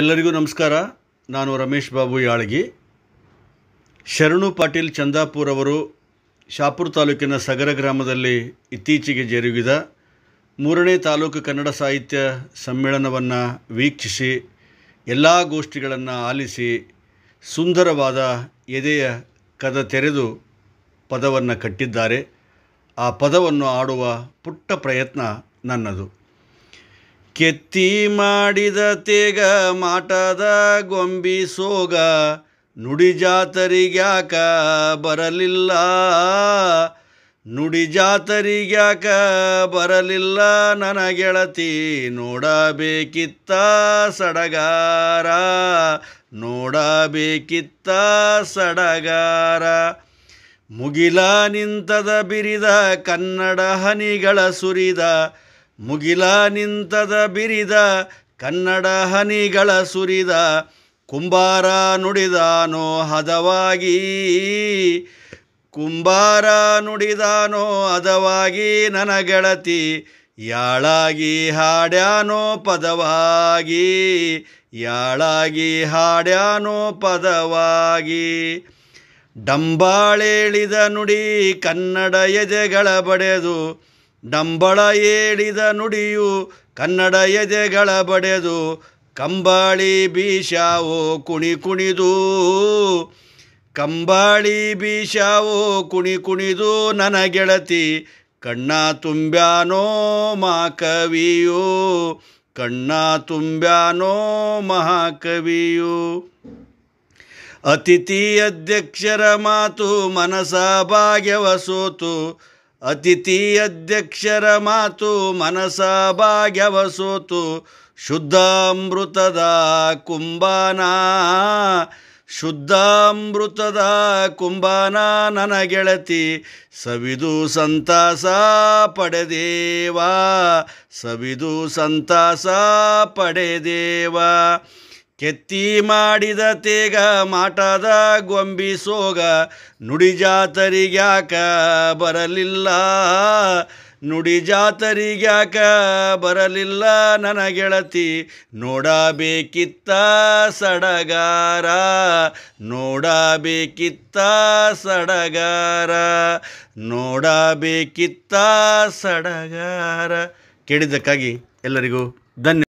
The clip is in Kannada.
ಎಲ್ಲರಿಗೂ ನಮಸ್ಕಾರ ನಾನು ರಮೇಶ್ ಬಾಬು ಯಾಳಗಿ ಶರಣು ಪಾಟೀಲ್ ಚಂದಾಪುರ್ ಅವರು ಶಾಪುರ್ ತಾಲೂಕಿನ ಸಗರ ಗ್ರಾಮದಲ್ಲಿ ಇತ್ತೀಚೆಗೆ ಜರುಗಿದ ಮೂರನೇ ತಾಲೂಕು ಕನ್ನಡ ಸಾಹಿತ್ಯ ಸಮ್ಮೇಳನವನ್ನು ವೀಕ್ಷಿಸಿ ಎಲ್ಲ ಗೋಷ್ಠಿಗಳನ್ನು ಆಲಿಸಿ ಸುಂದರವಾದ ಎದೆಯ ಕದ ತೆರೆದು ಪದವನ್ನು ಕಟ್ಟಿದ್ದಾರೆ ಆ ಪದವನ್ನು ಆಡುವ ಪುಟ್ಟ ಪ್ರಯತ್ನ ನನ್ನದು ಕೆತ್ತಿ ಮಾಡಿದ ತೇಗ ಮಾಟದ ಗೊಂಬಿ ಸೋಗ ನುಡಿಜಾತರಿಗ್ಯಾಕ ಬರಲಿಲ್ಲ ನುಡಿಜಾತರಿಗ್ಯಾಕ ಬರಲಿಲ್ಲ ನನ್ನ ಗೆಳತಿ ನೋಡಬೇಕಿತ್ತ ಸಡಗಾರ ನೋಡಬೇಕಿತ್ತ ಸಡಗಾರ ಮುಗಿಲ ನಿಂತದ ಬಿರಿದ ಕನ್ನಡ ಹನಿಗಳ ಸುರಿದ ಮುಗಿಲ ನಿಂತದ ಬಿರಿದ ಕನ್ನಡ ಹನಿಗಳ ಸುರಿದ ಕುಂಬಾರ ನುಡಿದಾನೋ ಹದವಾಗಿ ಕುಂಬಾರ ನುಡಿದಾನೋ ಹದವಾಗಿ ನನ ಗೆಳತಿ ಯಾಳಾಗಿ ಹಾಡ್ಯಾನೋ ಪದವಾಗಿ ಯಾಳಾಗಿ ಹಾಡ್ಯಾನೋ ಪದವಾಗಿ ಡಂಬಾಳೇಳಿದ ನುಡಿ ಕನ್ನಡ ಎದೆಗಳ ಬಡೆದು ಡಂಬಳ ಏಡಿದ ನುಡಿಯು ಕನ್ನಡ ಎದೆಗಳ ಬಡೆದು ಕಂಬಾಳಿ ಬೀಶಾವೋ ಕುಣಿ ಕುಣಿದು ಕಂಬಾಳಿ ಬೀಶಾವೋ ಕುಣಿ ಕುಣಿದು ನನ ಗೆಳತಿ ಕಣ್ಣ ತುಂಬ್ಯಾನೋ ಮಹಾಕವಿಯೋ ಕಣ್ಣ ತುಂಬ್ಯಾನೋ ಮಹಾಕವಿಯೂ ಅತಿಥಿ ಅಧ್ಯಕ್ಷರ ಮಾತು ಮನಸ ಭಾಗ್ಯವ ಸೋತು ಅತಿಥಿ ಅಧ್ಯಕ್ಷರ ಮಾತು ಮನಸ ಭಾಗ್ಯವ ಶುದ್ಧಾಮೃತದ ಕುಂಭಾನ ಶುದ್ಧಾಮೃತದ ಕುಂಭಾನ ನನ ಗೆಳತಿ ಸವಿದು ಸಂತಾಸ ಪಡೆದೇವಾ ಸವಿದು ಸಂತಾಸ ಪಡೆದೇವಾ ಕೆತ್ತಿ ಮಾಡಿದ ತೇಗ ಮಾಟದ ಗೊಂಬಿ ಸೋಗ ಜಾತರಿಗ್ಯಾಕ ಬರಲಿಲ್ಲ ನುಡಿ ಜಾತರಿಗ್ಯಾಕ ಬರಲಿಲ್ಲ ನನ್ನ ಗೆಳತಿ ನೋಡಬೇಕಿತ್ತ ಸಡಗಾರ ನೋಡಬೇಕಿತ್ತ ಸಡಗಾರ ನೋಡಬೇಕಿತ್ತ ಸಡಗಾರ ಕೇಳಿದ್ದಕ್ಕಾಗಿ ಎಲ್ಲರಿಗೂ ಧನ್ಯ